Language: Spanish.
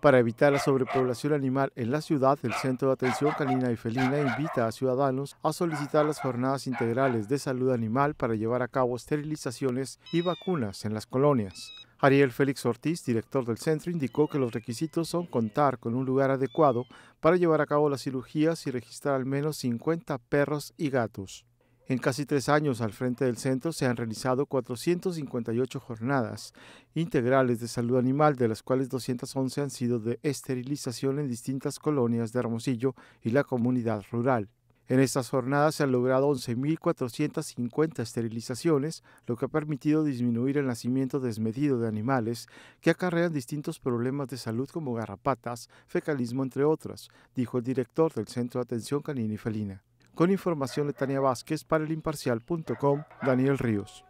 Para evitar la sobrepoblación animal en la ciudad, el Centro de Atención Canina y Felina invita a ciudadanos a solicitar las jornadas integrales de salud animal para llevar a cabo esterilizaciones y vacunas en las colonias. Ariel Félix Ortiz, director del centro, indicó que los requisitos son contar con un lugar adecuado para llevar a cabo las cirugías y registrar al menos 50 perros y gatos. En casi tres años al frente del centro se han realizado 458 jornadas integrales de salud animal, de las cuales 211 han sido de esterilización en distintas colonias de Hermosillo y la comunidad rural. En estas jornadas se han logrado 11.450 esterilizaciones, lo que ha permitido disminuir el nacimiento desmedido de animales que acarrean distintos problemas de salud como garrapatas, fecalismo, entre otras, dijo el director del Centro de Atención Canina y Felina. Con información de Tania Vázquez para el imparcial.com, Daniel Ríos.